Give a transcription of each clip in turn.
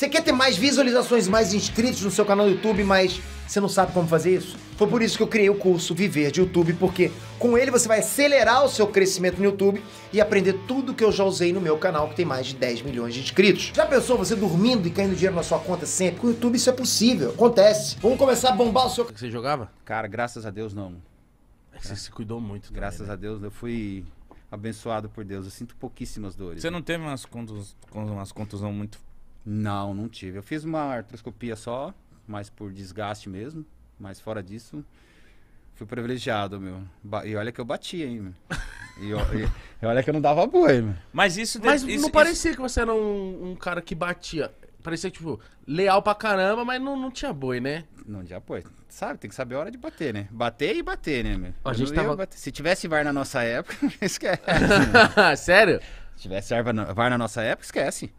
Você quer ter mais visualizações, mais inscritos no seu canal do YouTube, mas você não sabe como fazer isso? Foi por isso que eu criei o curso Viver de YouTube, porque com ele você vai acelerar o seu crescimento no YouTube e aprender tudo que eu já usei no meu canal, que tem mais de 10 milhões de inscritos. Já pensou você dormindo e caindo dinheiro na sua conta sempre? Com o YouTube isso é possível, acontece. Vamos começar a bombar o seu... Você jogava? Cara, graças a Deus não. É você é. se cuidou muito. Graças né? a Deus eu fui abençoado por Deus. Eu sinto pouquíssimas dores. Você né? não teve umas, contusões umas muito não, não tive. Eu fiz uma artroscopia só, mas por desgaste mesmo. Mas fora disso, fui privilegiado, meu. e olha que eu batia, hein, meu. E, e, e, olha que eu não dava boi, meu. Mas isso... Mas isso, não parecia isso... que você era um, um cara que batia. Parecia, tipo, leal pra caramba, mas não, não tinha boi, né? Não tinha boi. Sabe, tem que saber a hora de bater, né? Bater e bater, né, meu? A gente tava... Se tivesse VAR na nossa época, esquece. Sério? Se tivesse VAR na nossa época, esquece.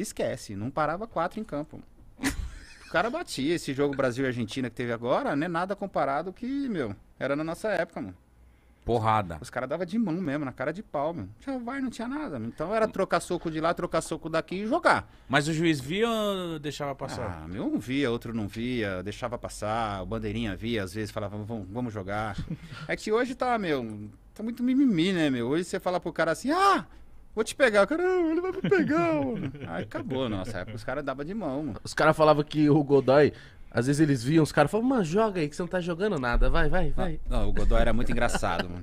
Esquece, não parava quatro em campo. O cara batia esse jogo Brasil e Argentina que teve agora, né? Nada comparado que, meu, era na nossa época, mano. Porrada. Os caras dava de mão mesmo, na cara de pau, meu. Já vai, não tinha nada. Então era trocar soco de lá, trocar soco daqui e jogar. Mas o juiz via ou deixava passar? Ah, meu um via, outro não via, deixava passar, o bandeirinha via, às vezes falava, vamos jogar. é que hoje tá, meu, tá muito mimimi, né, meu? Hoje você fala pro cara assim, ah, Vou te pegar. caramba! Ah, ele vai me pegar, mano. Aí acabou, nossa época os caras davam de mão, mano. Os caras falavam que o Godoy às vezes eles viam os caras e falavam, mano, joga aí que você não tá jogando nada, vai, vai, vai. Não, não o Godoy era muito engraçado, mano.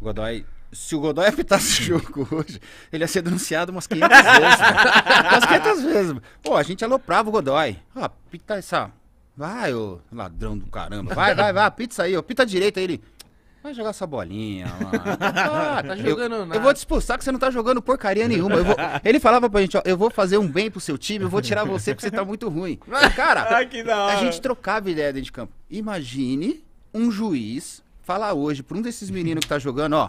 O Godoy. Se o Godoy apitasse o jogo hoje, ele ia ser denunciado umas 500 vezes. Mano. umas 500 vezes. Mano. Pô, a gente aloprava o Godoy. Ó, ah, pita essa. Vai, ô ladrão do caramba. Vai, vai, vai, apita isso aí, ó. Pita direito aí ele. Vai jogar essa bolinha, mano. ah, tá, tá jogando eu, nada. Eu vou te expulsar que você não tá jogando porcaria nenhuma. Vou... Ele falava pra gente, ó, eu vou fazer um bem pro seu time, eu vou tirar você porque você tá muito ruim. Cara, Ai, a gente trocava ideia dentro de campo. Imagine um juiz falar hoje pra um desses meninos que tá jogando, ó,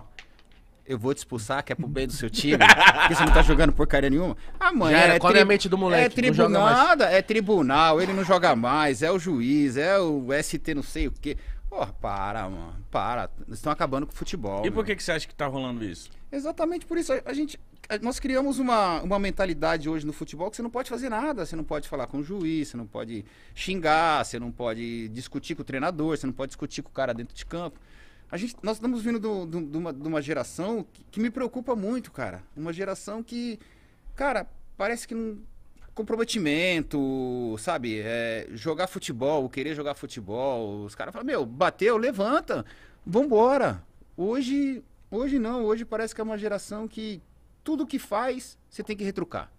eu vou te expulsar, que é pro bem do seu time, porque você não tá jogando porcaria nenhuma. Ah, mãe, é era, é, qual é a mente do moleque? É mais. é tribunal, ele não joga mais, é o juiz, é o ST não sei o quê. Porra, para, mano. Para. Eles estão acabando com o futebol. E por que, que você acha que tá rolando isso? Exatamente por isso. A, gente. nós criamos uma, uma mentalidade hoje no futebol que você não pode fazer nada. Você não pode falar com o juiz, você não pode xingar, você não pode discutir com o treinador, você não pode discutir com o cara dentro de campo. A gente, nós estamos vindo do, do, do uma, de uma geração que, que me preocupa muito, cara. Uma geração que, cara, parece que não comprometimento, sabe? É, jogar futebol, querer jogar futebol. Os caras falam, meu, bateu, levanta, vambora. Hoje, hoje não, hoje parece que é uma geração que tudo que faz, você tem que retrucar.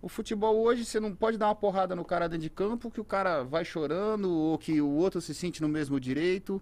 O futebol hoje, você não pode dar uma porrada no cara dentro de campo, que o cara vai chorando, ou que o outro se sente no mesmo direito.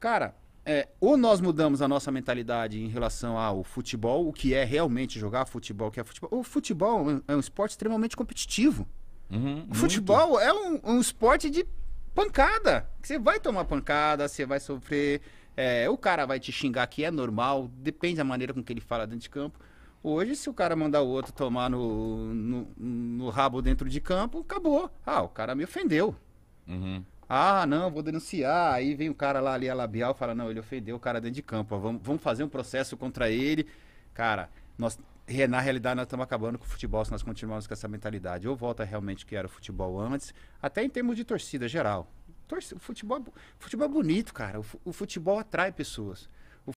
Cara, é, ou nós mudamos a nossa mentalidade em relação ao futebol, o que é realmente jogar futebol, o que é futebol. O futebol é um é esporte extremamente competitivo. Uhum, o futebol é um, um, esporte de pancada. Você vai tomar pancada, você vai sofrer. É, o cara vai te xingar que é normal, depende da maneira com que ele fala dentro de campo. Hoje, se o cara mandar o outro tomar no, no, no rabo dentro de campo, acabou. Ah, o cara me ofendeu. Uhum. Ah, não, vou denunciar. Aí vem o cara lá ali, a labial, fala, não, ele ofendeu o cara dentro de campo. Ó, vamos, vamos fazer um processo contra ele. Cara, nós, na realidade, nós estamos acabando com o futebol se nós continuarmos com essa mentalidade. Ou volta realmente que era o futebol antes, até em termos de torcida geral. o futebol, é futebol é bonito, cara. O futebol atrai pessoas.